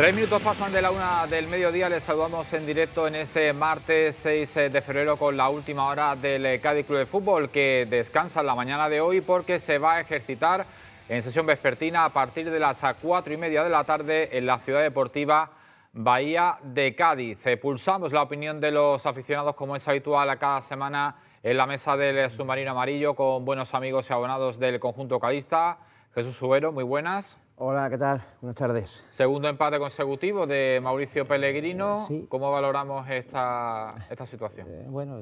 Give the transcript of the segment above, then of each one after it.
Tres minutos pasan de la una del mediodía, les saludamos en directo en este martes 6 eh, de febrero con la última hora del eh, Cádiz Club de Fútbol que descansa en la mañana de hoy porque se va a ejercitar en sesión vespertina a partir de las eh, cuatro y media de la tarde en la ciudad deportiva Bahía de Cádiz. Pulsamos la opinión de los aficionados como es habitual a cada semana en la mesa del submarino amarillo con buenos amigos y abonados del conjunto cadista. Jesús Subero, muy buenas. Hola, ¿qué tal? Buenas tardes. Segundo empate consecutivo de Mauricio Pellegrino. Eh, ¿Cómo valoramos esta, situación? Eh, bueno,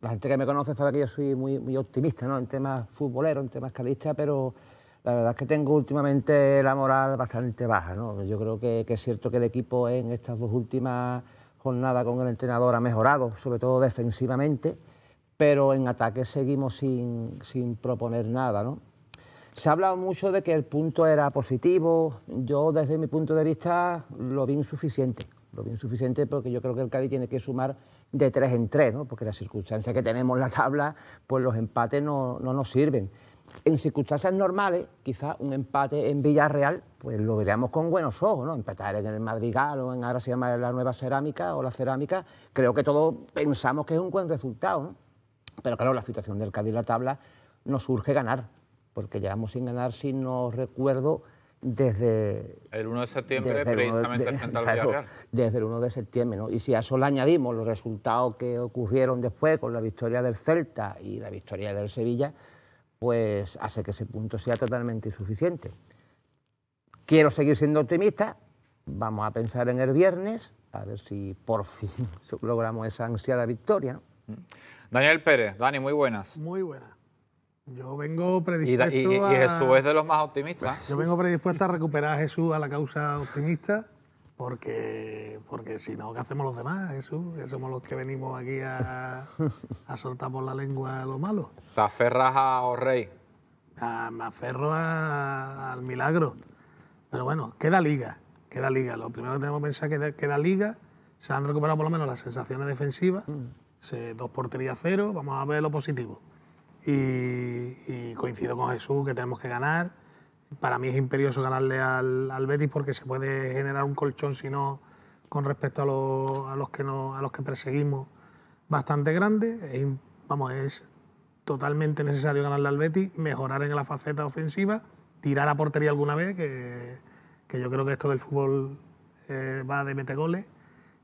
la gente que me conoce sabe que yo soy muy, optimista ¿no? en temas futboleros, en temas calistas, pero la verdad es que tengo últimamente la moral bastante baja. Yo creo que, es cierto que el equipo en estas dos últimas jornadas con el entrenador ha mejorado, sobre todo defensivamente, pero en ataque seguimos sin, sin proponer nada. ¿no? Se ha hablado mucho de que el punto era positivo. Yo, desde mi punto de vista, lo vi insuficiente. Lo vi insuficiente porque yo creo que el Cádiz tiene que sumar de tres en tres, ¿no? porque las circunstancias que tenemos en la tabla, pues los empates no, nos sirven. En circunstancias normales, quizás un empate en Villarreal, pues lo veríamos con buenos ojos, ¿no? Empatar en el Madrigal o en ahora se llama la nueva cerámica o la cerámica, creo que todos pensamos que es un buen resultado, ¿no? Pero claro, la situación del Cádiz la tabla nos urge ganar porque llevamos sin ganar, si no recuerdo, desde... El 1 de septiembre, precisamente, el 1 de, Desde el 1 de septiembre, ¿no? Y si a eso le añadimos los resultados que ocurrieron después con la victoria del Celta y la victoria del Sevilla, pues hace que ese punto sea totalmente insuficiente. Quiero seguir siendo optimista, vamos a pensar en el viernes, a ver si por fin logramos esa ansiada victoria. Daniel Pérez, Dani, muy buenas. Muy buenas. Yo vengo predispuesto. a, Jesús es de los más optimistas. Yo vengo predispuesto a recuperar a Jesús a la causa optimista, porque, porque si no, ¿qué hacemos los demás, Jesús? somos los que venimos aquí a, a soltar por la lengua lo malo. ¿Te aferras a Orrey oh, ah, me aferro al milagro. Pero bueno, queda liga, queda liga. Lo primero que tenemos que pensar es que queda liga. Se han recuperado por lo menos las sensaciones defensivas. Mm. dos porterías cero, vamos a ver lo positivo y, coincido con Jesús que tenemos que ganar. Para mí es imperioso ganarle al, al Betis porque se puede generar un colchón, si no, con respecto a, los que no, a los que perseguimos, bastante grande. vamos, es totalmente necesario ganarle al Betis, mejorar en la faceta ofensiva, tirar a portería alguna vez, que, yo creo que esto del fútbol eh, va de meter goles.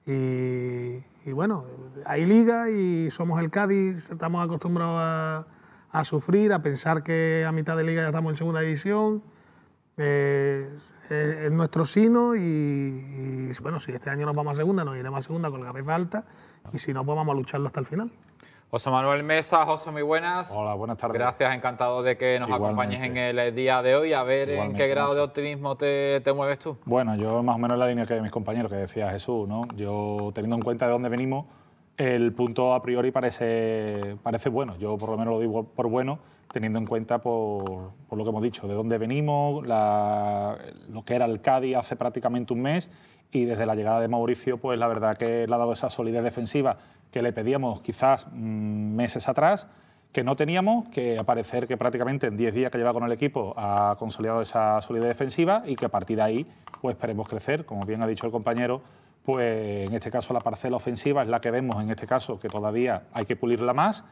Y, y bueno, hay liga y somos el Cádiz, estamos acostumbrados a a sufrir, a pensar que a mitad de liga ya estamos en segunda división. Eh, es eh, nuestro sino y, bueno, si este año nos vamos a segunda, nos iremos a segunda con la cabeza alta y si no, pues vamos a lucharlo hasta el final. José Manuel Mesa, José, muy buenas. Hola, buenas tardes. Gracias, encantado de que nos acompañes en el día de hoy, a ver en qué grado de optimismo te, te, mueves tú. Bueno, yo más o menos en la línea que mis compañeros, que decía Jesús, ¿no? Yo teniendo en cuenta de dónde venimos, el punto a priori parece, parece bueno. Yo por lo menos lo digo por bueno, teniendo en cuenta por, lo que hemos dicho, de dónde venimos, lo que era el Cádiz hace prácticamente un mes y desde la llegada de Mauricio, pues la verdad que le ha dado esa solidez defensiva que le pedíamos quizás mm, meses atrás, que no teníamos, que aparecer, que prácticamente en 10 días que lleva con el equipo ha consolidado esa solidez defensiva y que a partir de ahí pues esperemos crecer, como bien ha dicho el compañero pues en este caso la parcela ofensiva es la que vemos en este caso, que todavía hay que pulirla más,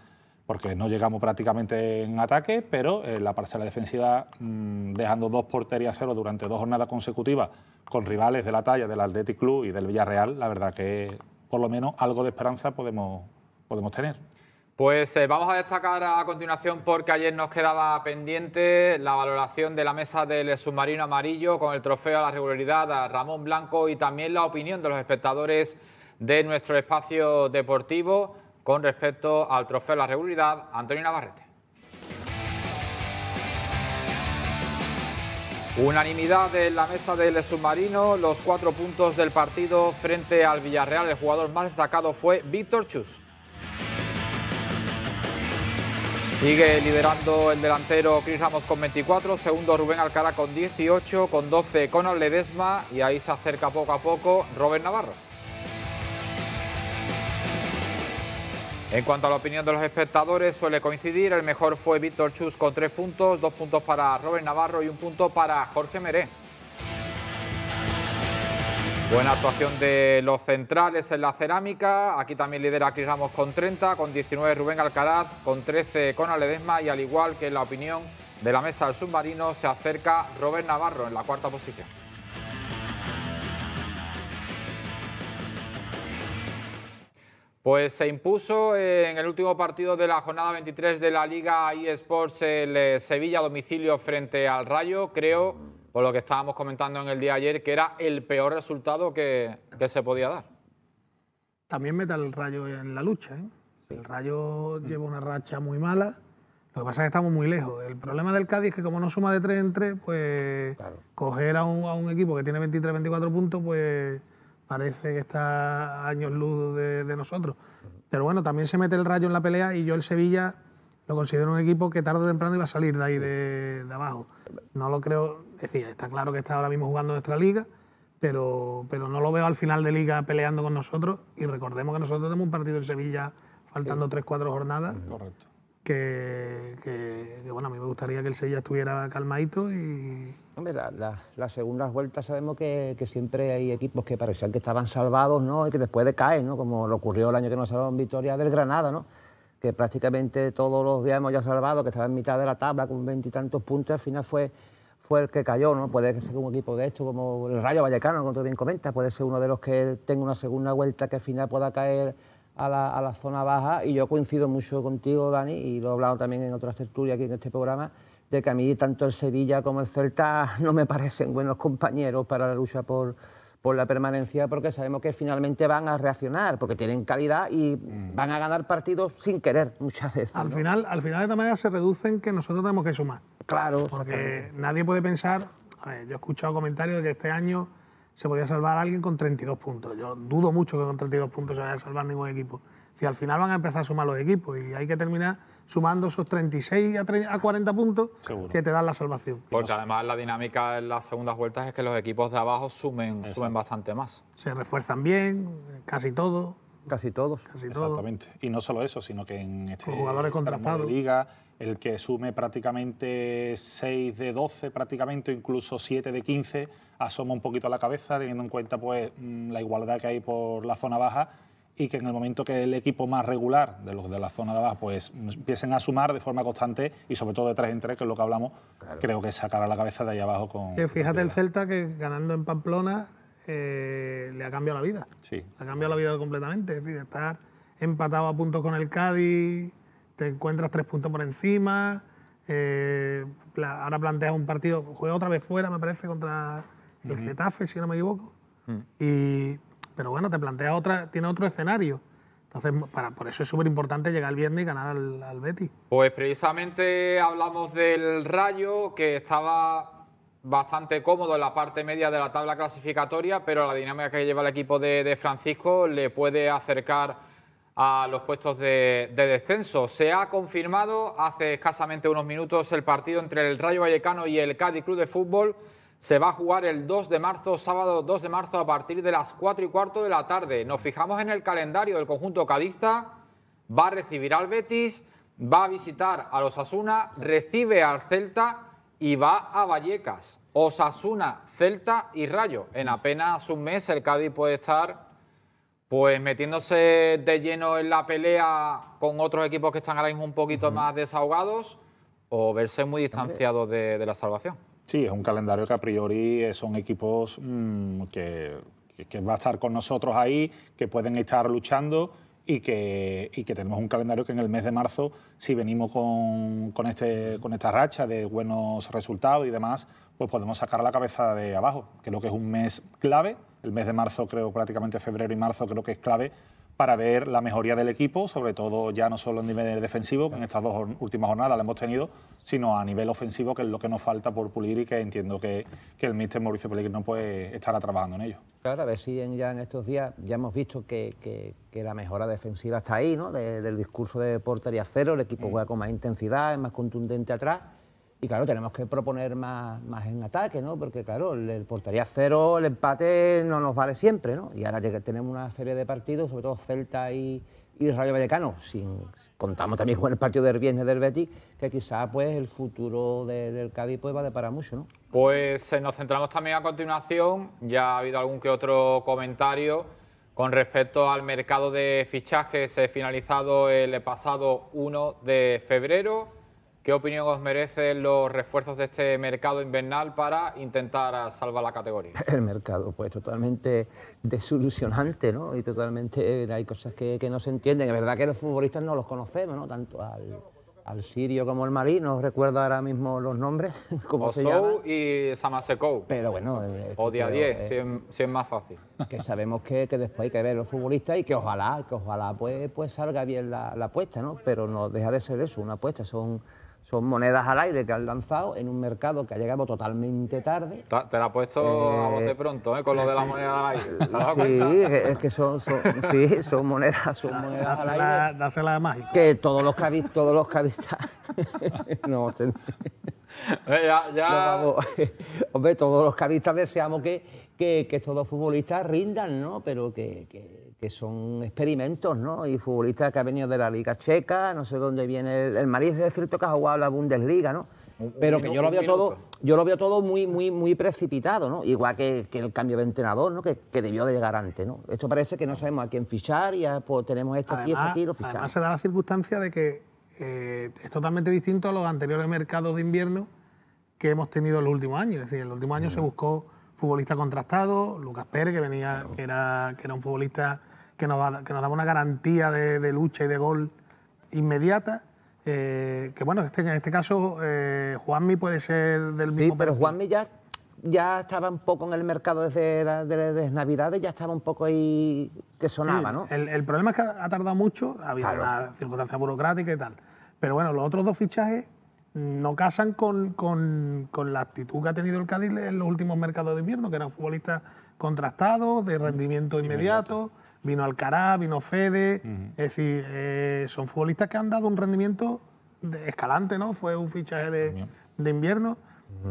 porque no llegamos prácticamente en ataque, pero eh, la parcela defensiva, mm, dejando dos porterías cero durante dos jornadas consecutivas con rivales de la talla del Athletic Club y del Villarreal, la verdad que por lo menos algo de esperanza podemos tener. Pues eh, vamos a destacar a continuación porque ayer nos quedaba pendiente la valoración de la mesa del submarino amarillo con el trofeo a la regularidad a Ramón Blanco y también la opinión de los espectadores de nuestro espacio deportivo con respecto al trofeo a la regularidad Antonio Navarrete. Unanimidad en la mesa del submarino, los cuatro puntos del partido frente al Villarreal. El jugador más destacado fue Víctor Chus. Sigue liderando el delantero Cris Ramos con 24, segundo Rubén Alcalá con 18, con 12 Conor Ledesma y ahí se acerca poco a poco Robert Navarro. En cuanto a la opinión de los espectadores, suele coincidir. El mejor fue Víctor Chus con tres puntos, dos puntos para Robert Navarro y un punto para Jorge Meré. Buena actuación de los centrales en la cerámica. Aquí también lidera Cris Ramos con 30, con 19 Rubén Alcaraz, con 13 con Aledesma y al igual que en la opinión de la mesa del submarino se acerca Robert Navarro en la cuarta posición. Pues se impuso en el último partido de la jornada 23 de la Liga eSports el eh, Sevilla domicilio frente al Rayo. Creo o lo que estábamos comentando en el día de ayer, que era el peor resultado que, se podía dar. También mete el Rayo en la lucha. ¿eh? El Rayo lleva una racha muy mala. Lo que pasa es que estamos muy lejos. El problema del Cádiz es que como no suma de 3 en 3, pues coger a un, equipo que tiene 23, 24 puntos, pues parece que está años luz de, nosotros. Pero bueno, también se mete el Rayo en la pelea y yo el Sevilla lo considero un equipo que tarde o temprano iba a salir de ahí de, de abajo no lo creo, decía, está claro que está ahora mismo jugando nuestra liga, pero, pero no lo veo al final de liga peleando con nosotros. Y recordemos que nosotros tenemos un partido en Sevilla faltando tres cuatro jornadas. Correcto. Que, bueno, a mí me gustaría que el Sevilla estuviera calmadito y... Hombre, las la, segundas vueltas sabemos que, siempre hay equipos que parecían que estaban salvados, ¿no? Y que después decaen, ¿no? Como lo ocurrió el año que nos salvaron Victoria del Granada, ¿no? que prácticamente todos los habíamos ya salvado, que estaba en mitad de la tabla con veintitantos puntos, al final fue, fue el que cayó, ¿no? Puede ser un equipo de esto, como el Rayo Vallecano, como tú bien comentas, puede ser uno de los que tenga una segunda vuelta que al final pueda caer a la, a la zona baja. Y yo coincido mucho contigo, Dani, y lo he hablado también en otras tertulias aquí en este programa, de que a mí tanto el Sevilla como el Celta no me parecen buenos compañeros para la lucha por por la permanencia porque sabemos que finalmente van a reaccionar, porque tienen calidad y mm. van a ganar partidos sin querer muchas veces. Al, final, al final, de esta manera, se reducen que nosotros tenemos que sumar. Claro. Porque nadie puede pensar, a ver, yo he escuchado comentarios de que este año se podía salvar a alguien con 32 puntos. Yo dudo mucho que con 32 puntos se vaya a salvar ningún equipo. Si al final van a empezar a sumar los equipos y hay que terminar sumando esos 36 a, 40 puntos que te dan la salvación. Porque además la dinámica en las segundas vueltas es que los equipos de abajo sumen, bastante más. Se refuerzan bien, casi todo. Casi todos. Casi todos. Exactamente. Y no solo eso, sino que en este Con jugadores contratados. liga, el que sume prácticamente 6 de 12, prácticamente incluso 7 de 15, asoma un poquito a la cabeza, teniendo en cuenta pues mm, la igualdad que hay por la zona baja y que en el momento que el equipo más regular de los de la zona de abajo pues empiecen a sumar de forma constante y sobre todo de tres en tres, que es lo que hablamos, creo que sacará la cabeza de ahí abajo con... Que fíjate el Celta que ganando en Pamplona eh, le ha cambiado la vida. Sí. ha cambiado la vida completamente. Es decir, estar empatado a punto con el Cádiz, te encuentras tres puntos por encima, eh, ahora planteas un partido, juega otra vez fuera, me parece, contra el Getafe, si no me equivoco. Mm. Y pero bueno, te plantea otra, tiene otro escenario. Entonces, por eso es súper importante llegar el viernes y ganar al, Betty. Betis. Pues precisamente hablamos del Rayo, que estaba bastante cómodo en la parte media de la tabla clasificatoria, pero la dinámica que lleva el equipo de, Francisco le puede acercar a los puestos de, de, descenso. Se ha confirmado hace escasamente unos minutos el partido entre el Rayo Vallecano y el Cádiz Club de Fútbol se va a jugar el 2 de marzo, sábado 2 de marzo a partir de las 4 y cuarto de la tarde. Nos fijamos en el calendario del conjunto cadista, va a recibir al Betis, va a visitar a los Asuna, recibe al Celta y va a Vallecas. Osasuna, Celta y Rayo. En apenas un mes el Cádiz puede estar pues metiéndose de lleno en la pelea con otros equipos que están ahora mismo un poquito más desahogados o verse muy distanciado de la salvación. Sí, es un calendario que a priori son equipos mm, que, que, va a estar con nosotros ahí, que pueden estar luchando y que, y que tenemos un calendario que en el mes de marzo, si venimos con, con, este, con esta racha de buenos resultados y demás, pues podemos sacar la cabeza de abajo. que lo que es un mes clave, el mes de marzo creo prácticamente febrero y marzo creo que es clave para ver la mejoría del equipo, sobre todo ya no solo en nivel defensivo, que en estas dos últimas jornadas la hemos tenido, sino a nivel ofensivo, que es lo que nos falta por pulir y que entiendo que, el míster Mauricio Pellegrino puede estar trabajando en ello. Claro, a ver si en, ya en estos días ya hemos visto que, la mejora defensiva está ahí, ¿no? del discurso de portería cero, el equipo mm. juega con más intensidad, es más contundente atrás y claro, tenemos que proponer más, más en ataque, ¿no? Porque claro, el portería cero, el empate no nos vale siempre, ¿no? Y ahora que tenemos una serie de partidos, sobre todo Celta y, y Rayo Vallecano. Sin, contamos también con el partido del viernes del Betis, que quizá pues el futuro del Cádiz pues, va de para mucho, ¿no? Pues eh, nos centramos también a continuación, ya ha habido algún que otro comentario con respecto al mercado de fichajes finalizado el pasado 1 de febrero ¿Qué opinión os merecen los refuerzos de este mercado invernal para intentar salvar la categoría? El mercado, pues totalmente desilusionante, ¿no? Y totalmente eh, hay cosas que, no se entienden. Es verdad que los futbolistas no los conocemos, ¿no? Tanto al, sirio como al marí, no recuerdo ahora mismo los nombres. como y Samasekou. Pero bueno, o día 10, si es más fácil que sabemos que, después hay que ver los futbolistas y que ojalá, que ojalá pues, pues salga bien la, la, apuesta, ¿no? Pero no deja de ser eso, una apuesta, son, son monedas al aire que han lanzado en un mercado que ha llegado totalmente tarde. Te la ha puesto de a eh, pronto, ¿eh? Con lo de las monedas al aire. sí, es que son, monedas, son monedas al aire. Dásela de Que todos los que todos los que no, eh, ya, ya. Hombre, todos los cadistas deseamos que, que, estos dos futbolistas rindan, ¿no? Pero que, son experimentos, ¿no? Y futbolistas que ha venido de la Liga Checa, no sé dónde viene el, el es cierto que ha jugado la Bundesliga, ¿no? Pero que yo lo veo todo, yo lo veo todo muy, muy, muy precipitado, ¿no? Igual que, el cambio de entrenador, ¿no? Que, debió de llegar antes, ¿no? Esto parece que no sabemos a quién fichar y ya pues, tenemos esto aquí, aquí, Además se da la circunstancia de que eh, es totalmente distinto a los anteriores mercados de invierno que hemos tenido en los últimos años. Es decir, en los últimos años mm. se buscó futbolista contrastado, Lucas Pérez, que venía, era, que era un futbolista que nos, que nos daba una garantía de, lucha y de gol inmediata. Eh, que bueno, este, en este caso eh, Juanmi puede ser del mismo. pero Juanmi ya, estaba un poco en el mercado desde, Navidad, Navidades, ya estaba un poco ahí que sonaba, ¿no? El, el, problema es que ha tardado mucho, ha habido una circunstancia burocrática y tal. Pero bueno, los otros dos fichajes no casan con, con, la actitud que ha tenido el Cádiz en los últimos mercados de invierno, que eran futbolistas contrastados, de rendimiento inmediato. Vino Alcará, vino Fede. Es decir, eh, son futbolistas que han dado un rendimiento de escalante, ¿no? Fue un fichaje de, invierno.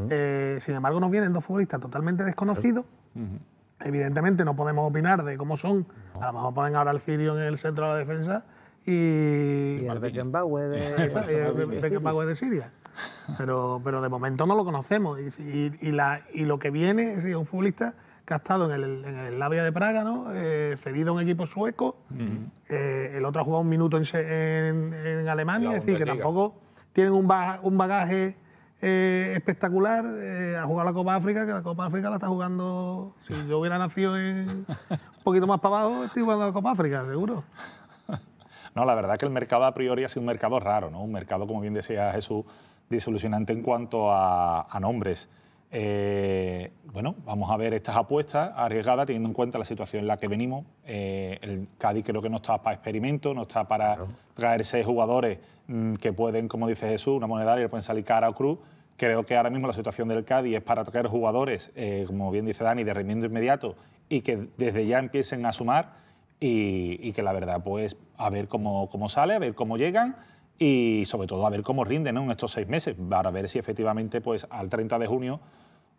Eh, sin embargo, nos vienen dos futbolistas totalmente desconocidos. Evidentemente no podemos opinar de cómo son. A lo mejor ponen ahora al Cirio en el centro de la defensa y, el Beckenbauer de... Siria. Pero, pero de momento no lo conocemos. Y, y, lo que viene es un futbolista que ha estado en el, en el Labia de Praga, ¿no? Eh, cedido a un equipo sueco. Eh, el otro ha jugado un minuto en, Alemania. es decir, que tampoco tienen un, un bagaje eh, espectacular. ha jugado la Copa África, que la Copa África la está jugando. Si yo hubiera nacido un poquito más para abajo, estoy jugando la Copa África, seguro. No, la verdad que el mercado a priori ha sido un mercado raro, ¿no? Un mercado, como bien decía Jesús, disolucionante en cuanto a, nombres. Eh, bueno, vamos a ver estas apuestas arriesgadas teniendo en cuenta la situación en la que venimos. Eh, el Cádiz creo que no está para experimentos, no está para traer traerse jugadores mm, que pueden, como dice Jesús, una moneda pueden salir cara o cruz. Creo que ahora mismo la situación del Cádiz es para traer jugadores, eh, como bien dice Dani, de rendimiento inmediato y que desde ya empiecen a sumar y que la verdad, pues a ver cómo, cómo sale, a ver cómo llegan y sobre todo a ver cómo rinden en estos seis meses, para ver si efectivamente pues, al 30 de junio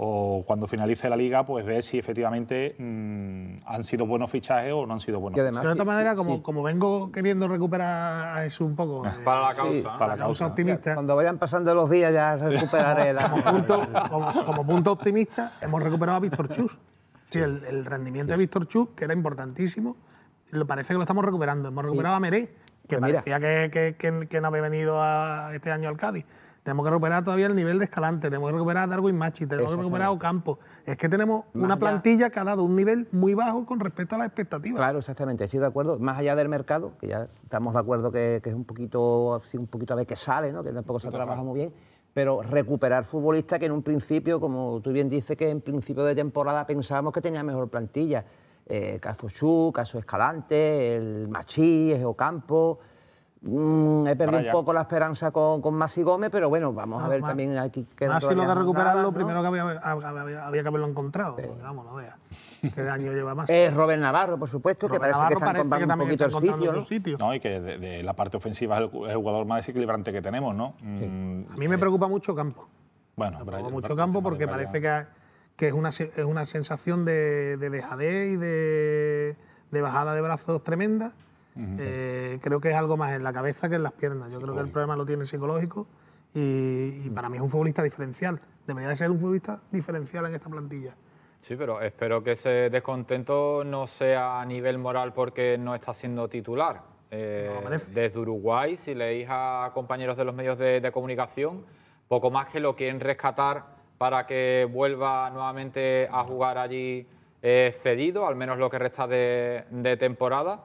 o cuando finalice la liga, pues ver si efectivamente mm, han sido buenos fichajes o no han sido buenos. de otra manera, como, como vengo queriendo recuperar a eso un poco. Para eh, la causa. para, la causa, optimista. Cuando vayan pasando los días ya recuperaré como, punto, como, punto optimista, hemos recuperado a Víctor Chus. Sí, el, el rendimiento de Víctor Chus, que era importantísimo parece que lo estamos recuperando. Hemos recuperado a Meré, que pues parecía que, no había venido este año al Cádiz. Tenemos que recuperar todavía el nivel de Escalante, tenemos que recuperar a Darwin Machi, tenemos que recuperar a Ocampo. Es que tenemos una plantilla que ha dado un nivel muy bajo con respecto a las expectativas. Claro, exactamente, estoy de acuerdo. Más allá del mercado, que ya estamos de acuerdo que, es un poquito, así un poquito a ver sale, que tampoco se trabaja muy bien pero recuperar futbolistas que en un principio, como tú bien dices, que en principio de temporada pensábamos que tenía mejor plantilla eh, caso Chu, caso Escalante, el Machí, el Ocampo. Mm, he perdido un poco la esperanza con, con Masi Gómez, pero bueno, vamos a ver también aquí queda Masi lo de recuperarlo, primero que había, que haberlo encontrado, vamos, no vea. ¿Qué daño lleva más? Es eh, Robert Navarro, por supuesto, que parece que está parece un poquito el sitio. ¿no? y que de, la parte ofensiva es el, jugador más desequilibrante que tenemos, ¿no? Mm, a mí me eh, preocupa mucho Campo. Bueno, me preocupa mucho Campo porque parece que que es una, sensación de, de dejadez y de, bajada de brazos tremenda. Eh, creo que es algo más en la cabeza que en las piernas. Yo creo que el problema lo tiene psicológico y, para mí es un futbolista diferencial. Debería de ser un futbolista diferencial en esta plantilla. Sí, pero espero que ese descontento no sea a nivel moral porque no está siendo titular. Eh, desde Uruguay, si leéis a compañeros de los medios de comunicación, poco más que lo quieren rescatar para que vuelva nuevamente a jugar allí eh, cedido, al menos lo que resta de, temporada,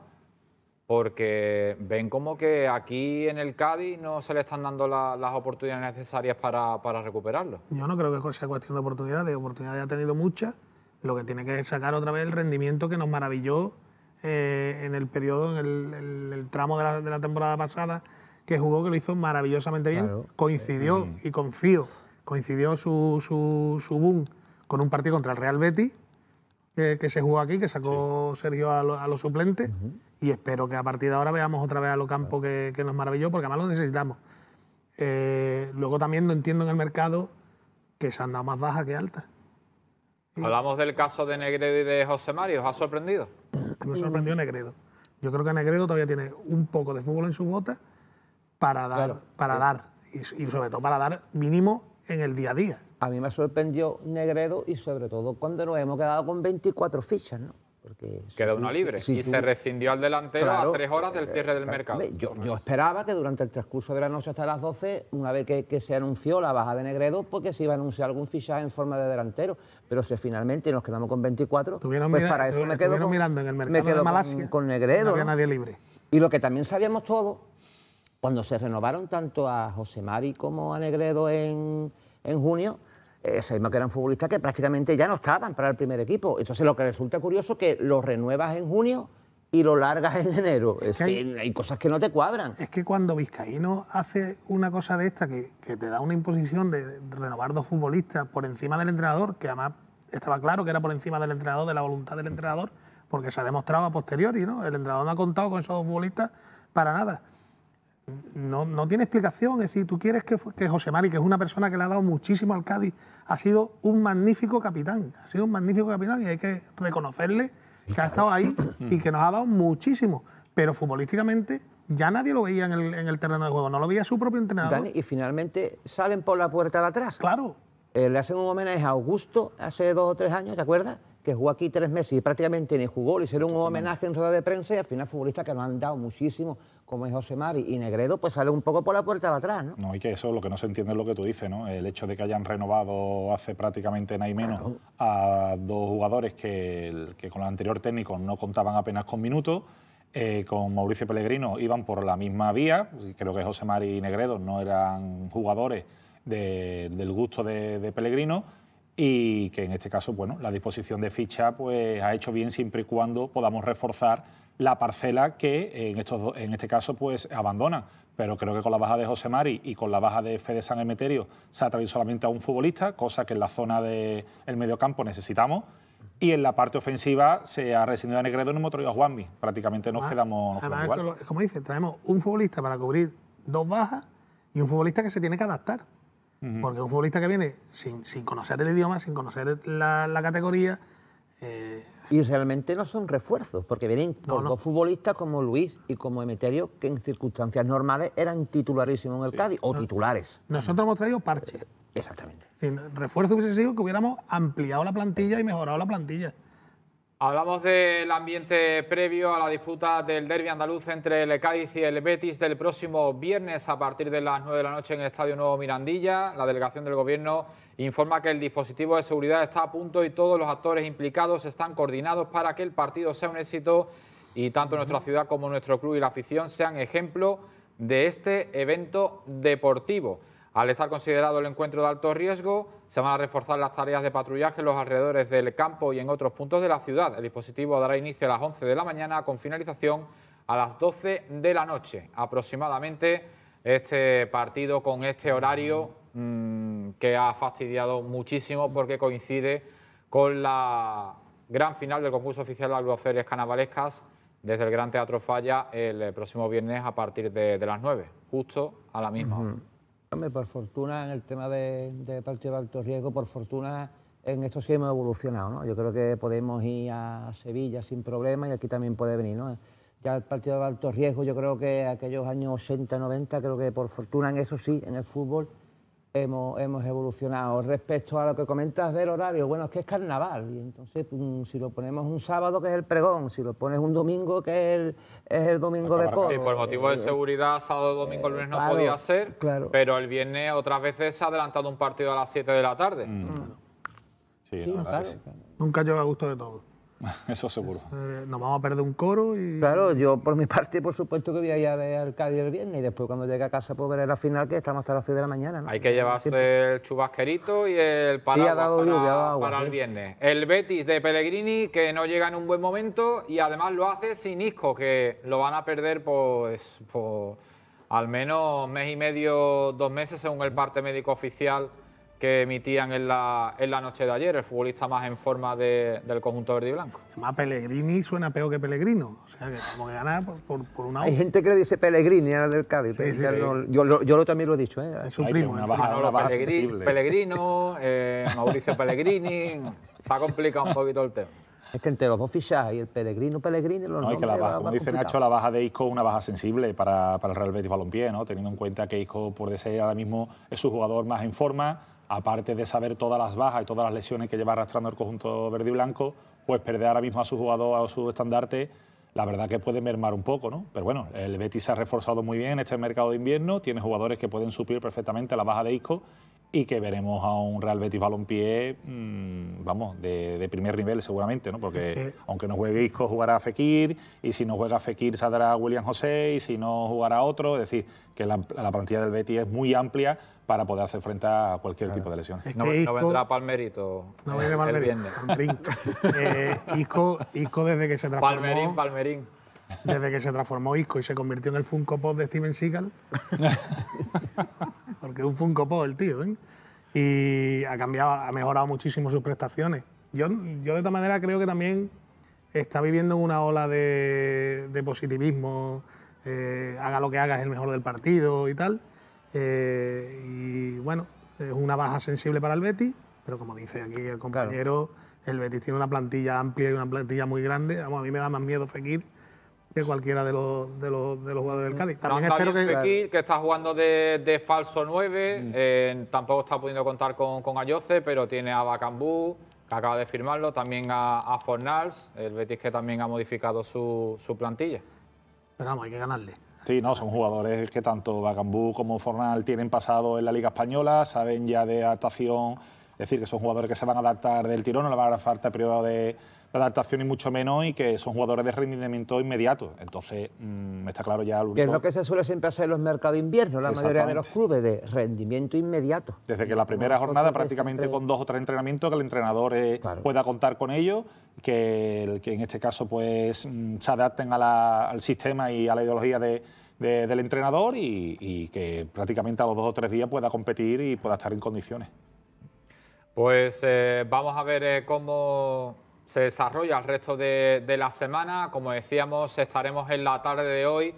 porque ven como que aquí en el Cádiz no se le están dando las oportunidades necesarias para, recuperarlo. Yo no creo que sea cuestión de oportunidades, oportunidades ha tenido muchas, lo que tiene que sacar otra vez el rendimiento que nos maravilló eh, en el periodo, en el, tramo de la, temporada pasada, que jugó, que lo hizo maravillosamente bien, coincidió mm. y confío coincidió su, boom con un partido contra el Real Betis, que, se jugó aquí, que sacó Sergio a, los suplentes, y espero que a partir de ahora veamos otra vez a los campos que nos maravilló, porque además lo necesitamos. Eh, luego también no entiendo en el mercado que se han dado más bajas que altas. Hablamos del caso de Negredo y de José Mario. ¿Os ha sorprendido? Me sorprendió Negredo. Yo creo que Negredo todavía tiene un poco de fútbol en su bota para dar, para dar y, sobre todo para dar mínimo en el día a día. A mí me sorprendió Negredo y sobre todo cuando nos hemos quedado con 24 fichas, ¿no? Porque ...queda uno libre y se rescindió al delantero a tres horas del cierre del eh, eh, mercado. Yo, esperaba que durante el transcurso de la noche hasta las 12, una vez que, se anunció la baja de Negredo, porque se iba a anunciar algún fichaje en forma de delantero. Pero si finalmente nos quedamos con 24, pues para eso me quedo, mirando en el mercado me quedo con, Negredo. No había nadie libre. Y lo que también sabíamos todos cuando se renovaron tanto a José Mari como a Negredo en, junio, eh, sabemos que eran futbolistas que prácticamente ya no estaban para el primer equipo. Entonces lo que resulta curioso es que lo renuevas en junio y lo largas en enero. Es hay, cosas que no te cuadran. Es que cuando Vizcaíno hace una cosa de esta, que, que, te da una imposición de renovar dos futbolistas por encima del entrenador, que además estaba claro que era por encima del entrenador, de la voluntad del entrenador, porque se ha demostrado a posteriori, ¿no? El entrenador no ha contado con esos dos futbolistas para nada no, tiene explicación. Es decir, tú quieres que, José Mari, que es una persona que le ha dado muchísimo al Cádiz, ha sido un magnífico capitán, ha sido un magnífico capitán y hay que reconocerle que ha estado ahí y que nos ha dado muchísimo. Pero futbolísticamente ya nadie lo veía en el, terreno de juego, no lo veía su propio entrenador. y finalmente salen por la puerta de atrás. Claro. Eh, le hacen un homenaje a Augusto hace dos o tres años, ¿te acuerdas? que jugó aquí tres meses y prácticamente ni jugó, le hicieron un homenaje en rueda de prensa y al final futbolistas que nos han dado muchísimo como es José Mari y Negredo, pues sale un poco por la puerta de atrás, ¿no? No, y que eso lo que no se entiende es lo que tú dices, ¿no? El hecho de que hayan renovado hace prácticamente nada y menos a dos jugadores que, con el anterior técnico no contaban apenas con minutos. Eh, con Mauricio Pellegrino iban por la misma vía, creo que José Mari y Negredo no eran jugadores del gusto de, de Pellegrino, y que en este caso, bueno, la disposición de ficha pues ha hecho bien siempre y cuando podamos reforzar la parcela que eh, en, estos, en este caso pues abandona. Pero creo que con la baja de José Mari y con la baja de Fede San Emeterio se ha traído solamente a un futbolista, cosa que en la zona del el mediocampo necesitamos. Y en la parte ofensiva se ha rescindido a Negredo y motor hemos traído a Juanmi. Prácticamente nos ah, quedamos, Como dice, traemos un futbolista para cubrir dos bajas y un futbolista que se tiene que adaptar. Porque un futbolista que viene sin, conocer el idioma, sin conocer la, categoría, eh, y realmente no son refuerzos, porque vienen todos futbolistas como Luis y como Emeterio, que en circunstancias normales eran titularísimos en el Cádiz, o titulares. Nosotros hemos traído parche. Eh, exactamente. Sin refuerzo hubiese sido que hubiéramos ampliado la plantilla y mejorado la plantilla. Hablamos del ambiente previo a la disputa del derby andaluz entre el Cádiz y el Betis del próximo viernes a partir de las 9 de la noche en el Estadio Nuevo Mirandilla. La delegación del Gobierno informa que el dispositivo de seguridad está a punto y todos los actores implicados están coordinados para que el partido sea un éxito y tanto nuestra ciudad como nuestro club y la afición sean ejemplo de este evento deportivo. Al estar considerado el encuentro de alto riesgo, se van a reforzar las tareas de patrullaje en los alrededores del campo y en otros puntos de la ciudad. El dispositivo dará inicio a las 11 de la mañana con finalización a las 12 de la noche. Aproximadamente este partido con este horario mm, que ha fastidiado muchísimo porque coincide con la gran final del concurso oficial de ferias canabalescas desde el Gran Teatro Falla el próximo viernes a partir de, las 9, justo a la misma hora por fortuna en el tema de, partido de alto riesgo, por fortuna en esto sí hemos evolucionado, ¿no? Yo creo que podemos ir a Sevilla sin problema y aquí también puede venir, ¿no? Ya el partido de alto riesgo, yo creo que aquellos años 80, 90, creo que por fortuna en eso sí, en el fútbol, hemos, hemos evolucionado. Respecto a lo que comentas del horario, bueno, es que es carnaval, y entonces mm, si lo ponemos un sábado, que es el pregón, si lo pones un domingo, que es el, es el domingo de coro. Y por motivo de eh, seguridad, sábado, eh, domingo, lunes no podía ser, claro. pero el viernes otras veces se ha adelantado un partido a las 7 de la tarde. Mm. Mm. Sí, Nunca lleva a gusto de todo. Eso seguro. Eh, eh, nos vamos a perder un coro y... Claro, yo por mi parte, por supuesto que voy a ir a ver al Cádiz el viernes y después cuando llegue a casa puedo ver la final que estamos hasta las 6 de la mañana. Hay que llevarse el chubasquerito y el paraguas para, el viernes. El Betis de Pellegrini que no llega en un buen momento y además lo hace sin Isco, que lo van a perder pues, por pues, al menos mes y medio, dos meses según el parte médico oficial que emitían en la, en la noche de ayer, el futbolista más en forma del conjunto verde y blanco. más Pellegrini suena peor que Pellegrino, o sea, que como que gana por, por, una... Hay gente que dice Pellegrini, era del Cádiz, yo, lo, también lo he dicho. ¿eh? Es su primo. Pellegrino, eh, Mauricio Pellegrini, se ha complicado un poquito el tema. Es que entre los dos fichajes y el Pellegrino, Pellegrini... Los no, que la baja, como dice Nacho, la baja de Isco es una baja sensible para, para el Real Betis Balompié, Teniendo en cuenta que Isco, por ser ahora mismo, es su jugador más en forma aparte de saber todas las bajas y todas las lesiones que lleva arrastrando el conjunto verde y blanco, pues perder ahora mismo a su jugador, a su estandarte, la verdad que puede mermar un poco, ¿no? Pero bueno, el Betis se ha reforzado muy bien en este mercado de invierno, tiene jugadores que pueden suplir perfectamente la baja de Isco y que veremos a un Real Betis Balompié, mm, vamos, de, primer nivel seguramente, ¿no? Porque aunque no juegue Isco, jugará Fekir, y si no juega Fekir saldrá William José, y si no jugará otro, es decir, que la, plantilla del Betis es muy amplia para poder hacer frente a cualquier tipo de lesiones. no, vendrá Palmerito no viene Palmerín, eh, Isco, desde que se transformó... Palmerín, Palmerín. Desde que se transformó Isco y se convirtió en el Funko Pop de Steven Seagal... porque es un Funko el tío, ¿eh? y ha cambiado, ha mejorado muchísimo sus prestaciones. Yo, yo de esta manera creo que también está viviendo una ola de, positivismo, eh, haga lo que haga, es el mejor del partido y tal. Eh, y bueno, es una baja sensible para el Betis, pero como dice aquí el compañero, el Betis tiene una plantilla amplia y una plantilla muy grande. a mí me da más miedo Fekir que cualquiera de los, de los, jugadores del Cádiz. También espero que... que está jugando de, falso 9, mm. eh, tampoco está pudiendo contar con, con Ayoce, pero tiene a Bacambú, que acaba de firmarlo, también a, Fornals, el Betis que también ha modificado su, plantilla. Pero vamos, hay que ganarle. Sí, no, son jugadores que tanto Bacambú como Fornal tienen pasado en la Liga Española, saben ya de adaptación, es decir, que son jugadores que se van a adaptar del tirón, no le va a dar falta el periodo de, la adaptación y mucho menos, y que son jugadores de rendimiento inmediato. Entonces, mm, está claro ya... Que es lo que se suele siempre hacer en los mercados de invierno, la mayoría de los clubes, de rendimiento inmediato. Desde que la primera jornada, prácticamente con dos o tres entrenamientos, que el entrenador eh, pueda contar con ellos, que, en este caso pues mm, se adapten al sistema y a la ideología del entrenador y, que prácticamente a los dos o tres días pueda competir y pueda estar en condiciones. Pues eh, vamos a ver eh, cómo se desarrolla el resto de, la semana. Como decíamos, estaremos en la tarde de hoy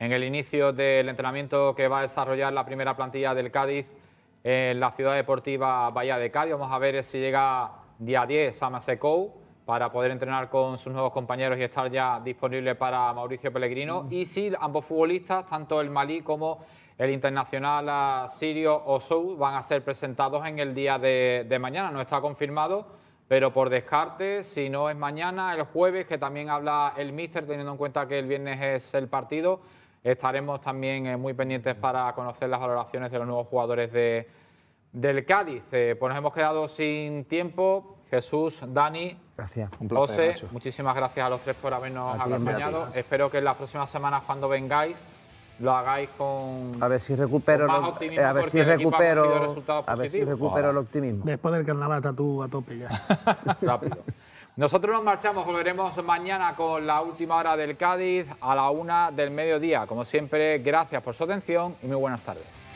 en el inicio del entrenamiento que va a desarrollar la primera plantilla del Cádiz en la ciudad deportiva Bahía de Cádiz. Vamos a ver si llega día 10 a para poder entrenar con sus nuevos compañeros y estar ya disponible para Mauricio Pellegrino. Mm. Y si ambos futbolistas, tanto el malí como el internacional sirio Osou, van a ser presentados en el día de mañana. No está confirmado pero por descarte, si no es mañana, el jueves, que también habla el míster, teniendo en cuenta que el viernes es el partido, estaremos también eh, muy pendientes para conocer las valoraciones de los nuevos jugadores de, del Cádiz. Eh, pues nos hemos quedado sin tiempo. Jesús, Dani, gracias. José, muchísimas gracias a los tres por habernos acompañado. Espero que en las próximas semanas, cuando vengáis, lo hagáis con a ver si recupero más optimismo a ver si recupero a ver si recupero el optimismo después del carnaval tú a tope ya rápido nosotros nos marchamos volveremos mañana con la última hora del Cádiz a la una del mediodía como siempre gracias por su atención y muy buenas tardes